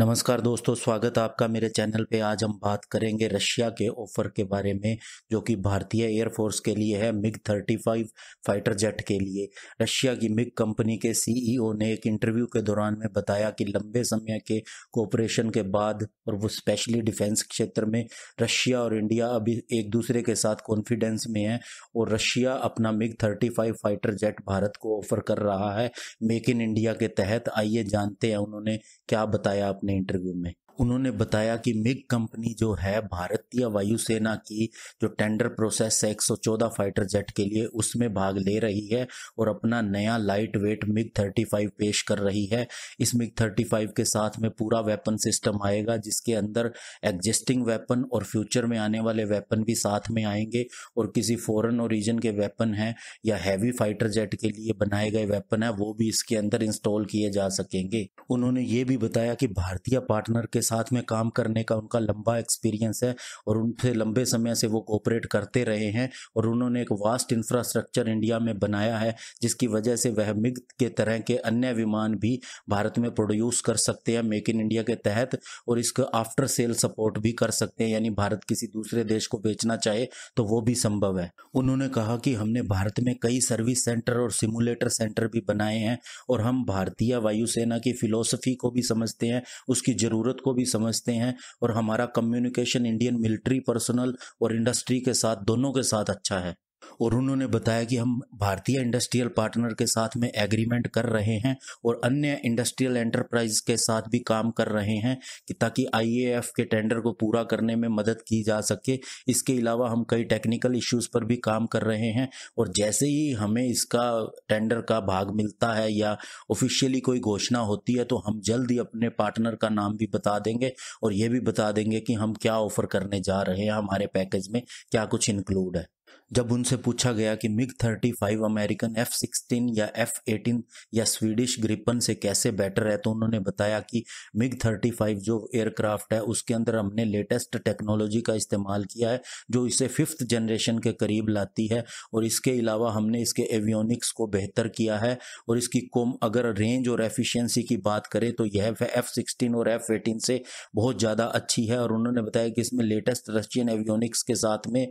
नमस्कार दोस्तों स्वागत है आपका मेरे चैनल पे आज हम बात करेंगे रशिया के ऑफर के बारे में जो कि भारतीय एयरफोर्स के लिए है मिग 35 फाइटर जेट के लिए रशिया की मिग कंपनी के सीईओ e ने एक इंटरव्यू के दौरान में बताया कि लंबे समय के कोऑपरेशन के बाद और वो स्पेशली डिफेंस क्षेत्र में रशिया और इंडिया अभी एक दूसरे के साथ कॉन्फिडेंस में है और रशिया अपना MiG thirty fighter jet Bharat को ऑफर कर रहा है मेक इन इंडिया के तहत आइए जानते हैं उन्होंने क्या बताया अपने इंटरव्यू में उन्होंने बताया कि मिग कंपनी जो है भारतीय वायुसेना की जो टेंडर प्रोसेस है 114 फाइटर जेट के लिए उसमें भाग ले रही है और अपना नया लाइट वेट मिग 35 पेश कर रही है इस मिग 35 के साथ में पूरा वेपन सिस्टम आएगा जिसके अंदर एग्जिस्टिंग वेपन और फ्यूचर में आने वाले वेपन भी साथ में आएंगे और किसी फॉरन रीजन के वेपन हैं या हैवी फाइटर जेट के लिए बनाए गए वेपन है वो भी इसके अंदर इंस्टॉल किए जा सकेंगे उन्होंने ये भी बताया कि भारतीय पार्टनर के साथ में काम करने का उनका लंबा एक्सपीरियंस है और उनसे लंबे समय से वो कोऑपरेट करते रहे हैं और उन्होंने एक वास्ट इंफ्रास्ट्रक्चर इंडिया में बनाया है जिसकी वजह से वह मिग के तरह के अन्य विमान भी भारत में प्रोड्यूस कर सकते हैं मेक इन इंडिया के तहत और इसका आफ्टर सेल सपोर्ट भी कर सकते हैं यानी भारत किसी दूसरे देश को बेचना चाहे तो वो भी संभव है उन्होंने कहा कि हमने भारत में कई सर्विस सेंटर और सिमुलेटर सेंटर भी बनाए हैं और हम भारतीय वायुसेना की फिलोसफी को भी समझते हैं उसकी जरूरत को भी समझते हैं और हमारा कम्युनिकेशन इंडियन मिलिट्री पर्सनल और इंडस्ट्री के साथ दोनों के साथ अच्छा है और उन्होंने बताया कि हम भारतीय इंडस्ट्रियल पार्टनर के साथ में एग्रीमेंट कर रहे हैं और अन्य इंडस्ट्रियल एंटरप्राइज के साथ भी काम कर रहे हैं कि ताकि आईएएफ के टेंडर को पूरा करने में मदद की जा सके इसके अलावा हम कई टेक्निकल इश्यूज़ पर भी काम कर रहे हैं और जैसे ही हमें इसका टेंडर का भाग मिलता है या ऑफिशियली कोई घोषणा होती है तो हम जल्द ही अपने पार्टनर का नाम भी बता देंगे और ये भी बता देंगे कि हम क्या ऑफर करने जा रहे हैं हमारे पैकेज में क्या कुछ इंक्लूड है जब उनसे पूछा गया कि मिग 35 अमेरिकन एफ सिक्सटीन या एफ एटीन या स्वीडिश ग्रिपन से कैसे बेटर है तो उन्होंने बताया कि मिग 35 जो एयरक्राफ्ट है उसके अंदर हमने लेटेस्ट टेक्नोलॉजी का इस्तेमाल किया है जो इसे फिफ्थ जनरेशन के करीब लाती है और इसके अलावा हमने इसके एवियोनिक्स को बेहतर किया है और इसकी कोम अगर रेंज और एफिशिएंसी की बात करें तो यह एफ सिक्सटीन और एफ एटीन से बहुत ज़्यादा अच्छी है और उन्होंने बताया कि इसमें लेटेस्ट रशियन एवियोनिक्स के साथ में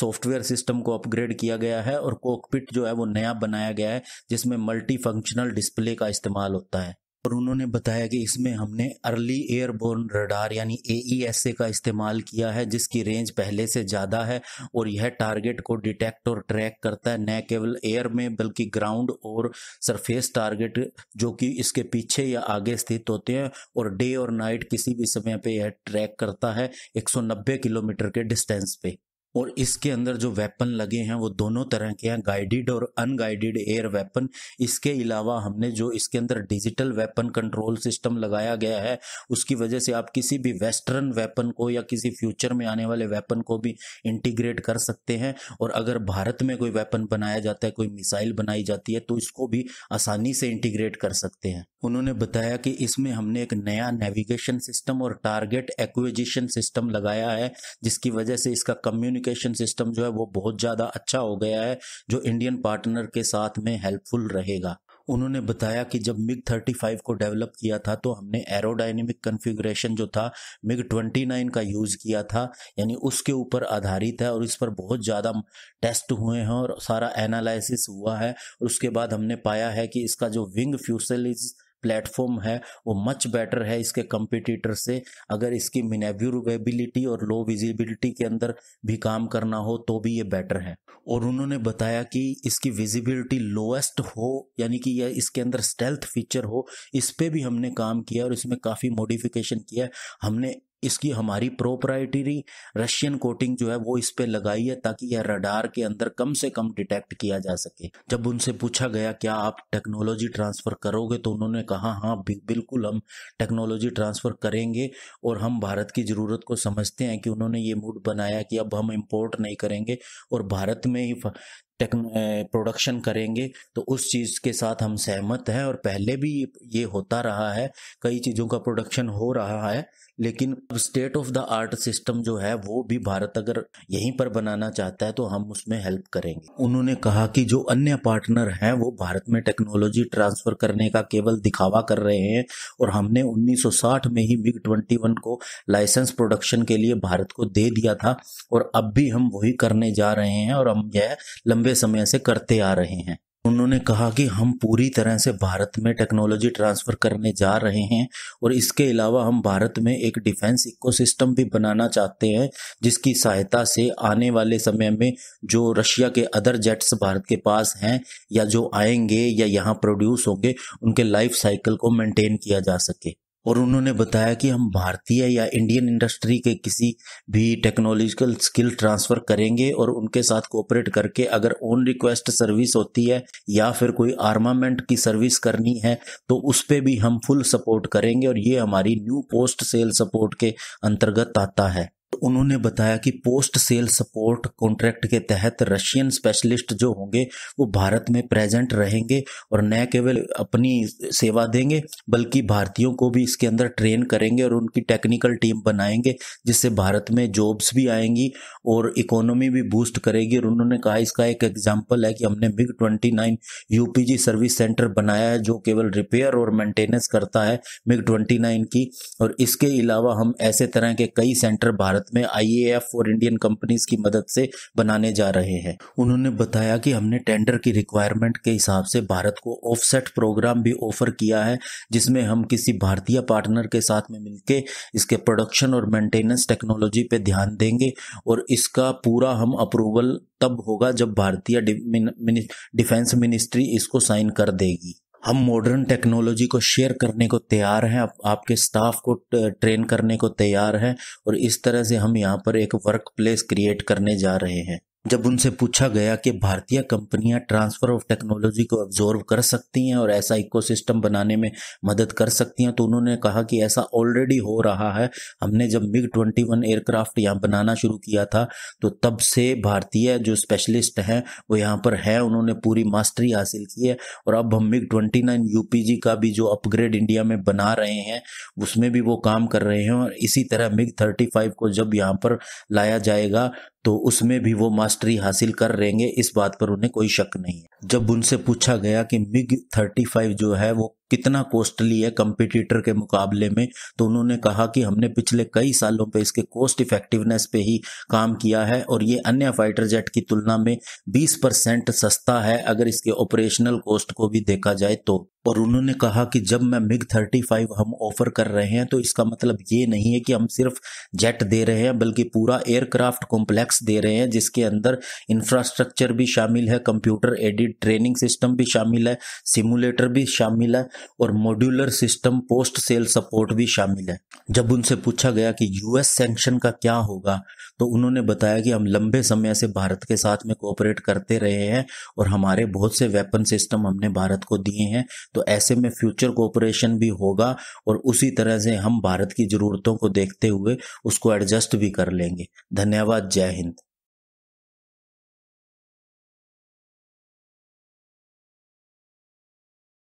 सॉफ्टवेयर सिस्टम सिस्टम को अपग्रेड किया गया है और कोकपिट जो है वो नया बनाया गया है जिसमें मल्टी फंक्शनल डिस्प्ले का इस्तेमाल होता है और उन्होंने बताया कि इसमें हमने अर्ली एयरबोर्न रडार यानी ए ई एस ए का इस्तेमाल किया है जिसकी रेंज पहले से ज़्यादा है और यह टारगेट को डिटेक्ट और ट्रैक करता है न केवल एयर में बल्कि ग्राउंड और सरफेस टारगेट जो कि इसके पीछे या आगे स्थित होते हैं और डे और नाइट किसी भी समय पर यह ट्रैक करता है नब्बे किलोमीटर के डिस्टेंस पे और इसके अंदर जो वेपन लगे हैं वो दोनों तरह के हैं गाइडेड और अनगाइडेड एयर वेपन इसके अलावा हमने जो इसके अंदर डिजिटल वेपन कंट्रोल सिस्टम लगाया गया है उसकी वजह से आप किसी भी वेस्टर्न वेपन को या किसी फ्यूचर में आने वाले वेपन को भी इंटीग्रेट कर सकते हैं और अगर भारत में कोई वेपन बनाया जाता है कोई मिसाइल बनाई जाती है तो इसको भी आसानी से इंटीग्रेट कर सकते हैं उन्होंने बताया कि इसमें हमने एक नया नेविगेशन सिस्टम और टारगेट एक्विजिशन सिस्टम लगाया है जिसकी वजह से इसका कम्युनिक एजुकेशन सिस्टम जो है वो बहुत ज़्यादा अच्छा हो गया है जो इंडियन पार्टनर के साथ में हेल्पफुल रहेगा उन्होंने बताया कि जब मिग 35 को डेवलप किया था तो हमने एरोडाइनमिक कन्फिग्रेशन जो था मिग 29 का यूज़ किया था यानी उसके ऊपर आधारित है और इस पर बहुत ज़्यादा टेस्ट हुए हैं और सारा एनालिसिस हुआ है उसके बाद हमने पाया है कि इसका जो विंग फ्यूसलिज प्लेटफॉर्म है वो मच बेटर है इसके कंपिटिटर से अगर इसकी मिनेव्यूरेबिलिटी और लो विजिबिलिटी के अंदर भी काम करना हो तो भी ये बेटर है और उन्होंने बताया कि इसकी विजिबिलिटी लोएस्ट हो यानी कि यह इसके अंदर स्टेल्थ फीचर हो इस पर भी हमने काम किया और इसमें काफ़ी मॉडिफिकेशन किया हमने इसकी हमारी प्रोप्राइटरी रशियन कोटिंग जो है वो इस पर लगाई है ताकि यह रडार के अंदर कम से कम डिटेक्ट किया जा सके जब उनसे पूछा गया क्या आप टेक्नोलॉजी ट्रांसफर करोगे तो उन्होंने कहा हाँ बिल्कुल हम टेक्नोलॉजी ट्रांसफर करेंगे और हम भारत की जरूरत को समझते हैं कि उन्होंने ये मूड बनाया कि अब हम इम्पोर्ट नहीं करेंगे और भारत में ही प्रोडक्शन करेंगे तो उस चीज़ के साथ हम सहमत हैं और पहले भी ये होता रहा है कई चीज़ों का प्रोडक्शन हो रहा है लेकिन state of the art system जो है वो भी भारत अगर यहीं पर बनाना चाहता है तो हम उसमें हेल्प करेंगे उन्होंने कहा कि जो अन्य पार्टनर हैं वो भारत में टेक्नोलॉजी ट्रांसफर करने का केवल दिखावा कर रहे हैं और हमने 1960 में ही मिग 21 को लाइसेंस प्रोडक्शन के लिए भारत को दे दिया था और अब भी हम वही करने जा रहे हैं और हम यह लंबे समय से करते आ रहे हैं उन्होंने कहा कि हम पूरी तरह से भारत में टेक्नोलॉजी ट्रांसफ़र करने जा रहे हैं और इसके अलावा हम भारत में एक डिफेंस इकोसिस्टम भी बनाना चाहते हैं जिसकी सहायता से आने वाले समय में जो रशिया के अदर जेट्स भारत के पास हैं या जो आएंगे या यहाँ प्रोड्यूस होंगे उनके लाइफ साइकिल को मेंटेन किया जा सके और उन्होंने बताया कि हम भारतीय या इंडियन इंडस्ट्री के किसी भी टेक्नोलॉजिकल स्किल ट्रांसफर करेंगे और उनके साथ कोऑपरेट करके अगर ओन रिक्वेस्ट सर्विस होती है या फिर कोई आर्मामेंट की सर्विस करनी है तो उस पर भी हम फुल सपोर्ट करेंगे और ये हमारी न्यू पोस्ट सेल सपोर्ट के अंतर्गत आता है उन्होंने बताया कि पोस्ट सेल सपोर्ट कॉन्ट्रैक्ट के तहत रशियन स्पेशलिस्ट जो होंगे वो भारत में प्रेजेंट रहेंगे और न केवल अपनी सेवा देंगे बल्कि भारतीयों को भी इसके अंदर ट्रेन करेंगे और उनकी टेक्निकल टीम बनाएंगे जिससे भारत में जॉब्स भी आएंगी और इकोनॉमी भी बूस्ट करेगी और उन्होंने कहा इसका एक एग्जाम्पल है कि हमने MiG twenty nine UPG service centre बनाया है जो केवल रिपेयर और मेंटेनेंस करता है मिग ट्वेंटी नाइन की और इसके अलावा हम ऐसे तरह के कई सेंटर भारत भारत में आईएएफ और इंडियन कंपनीज की मदद से बनाने जा रहे हैं उन्होंने बताया कि हमने टेंडर की रिक्वायरमेंट के हिसाब से भारत को ऑफसेट प्रोग्राम भी ऑफर किया है जिसमें हम किसी भारतीय पार्टनर के साथ में मिलकर इसके प्रोडक्शन और मेंटेनेंस टेक्नोलॉजी पे ध्यान देंगे और इसका पूरा हम अप्रूवल तब होगा जब भारतीय डिफेंस मिनिस्ट्री इसको साइन कर देगी हम मॉडर्न टेक्नोलॉजी को शेयर करने को तैयार हैं आप, आपके स्टाफ को ट्रेन करने को तैयार हैं और इस तरह से हम यहाँ पर एक वर्क प्लेस क्रिएट करने जा रहे हैं जब उनसे पूछा गया कि भारतीय कंपनियां ट्रांसफर ऑफ टेक्नोलॉजी को ऑब्जॉर्व कर सकती हैं और ऐसा इकोसिस्टम बनाने में मदद कर सकती हैं तो उन्होंने कहा कि ऐसा ऑलरेडी हो रहा है हमने जब मिग ट्वेंटी वन एयरक्राफ्ट यहाँ बनाना शुरू किया था तो तब से भारतीय जो स्पेशलिस्ट हैं वो यहाँ पर है उन्होंने पूरी मास्टरी हासिल की है और अब हम मिग ट्वेंटी नाइन यूपीजी का भी जो अपग्रेड इंडिया में बना रहे हैं उसमें भी वो काम कर रहे हैं और इसी तरह मिग थर्टी फाइव को जब यहाँ पर लाया जाएगा तो उसमें भी वो मास्टरी हासिल कर रहेंगे इस बात पर उन्हें कोई शक नहीं है जब उनसे पूछा गया कि मिग 35 जो है वो कितना कॉस्टली है कंपिटिटर के मुकाबले में तो उन्होंने कहा कि हमने पिछले कई सालों पे इसके कॉस्ट इफेक्टिवनेस पे ही काम किया है और ये अन्य फाइटर जेट की तुलना में 20 परसेंट सस्ता है अगर इसके ऑपरेशनल कॉस्ट को भी देखा जाए तो और उन्होंने कहा कि जब मैं मिग 35 हम ऑफर कर रहे हैं तो इसका मतलब ये नहीं है कि हम सिर्फ जेट दे रहे हैं बल्कि पूरा एयरक्राफ्ट कॉम्प्लेक्स दे रहे हैं जिसके अंदर इंफ्रास्ट्रक्चर भी शामिल है कंप्यूटर एडिड ट्रेनिंग सिस्टम भी शामिल है सिमुलेटर भी शामिल है और modular system post sale support भी शामिल है जब उनसे पूछा गया कि यूएस सैंक्शन का क्या होगा तो उन्होंने बताया कि हम लंबे समय से भारत के साथ में कोऑपरेट करते रहे हैं और हमारे बहुत से वेपन सिस्टम हमने भारत को दिए हैं तो ऐसे में फ्यूचर कोऑपरेशन भी होगा और उसी तरह से हम भारत की ज़रूरतों को देखते हुए उसको एडजस्ट भी कर लेंगे धन्यवाद जय हिंद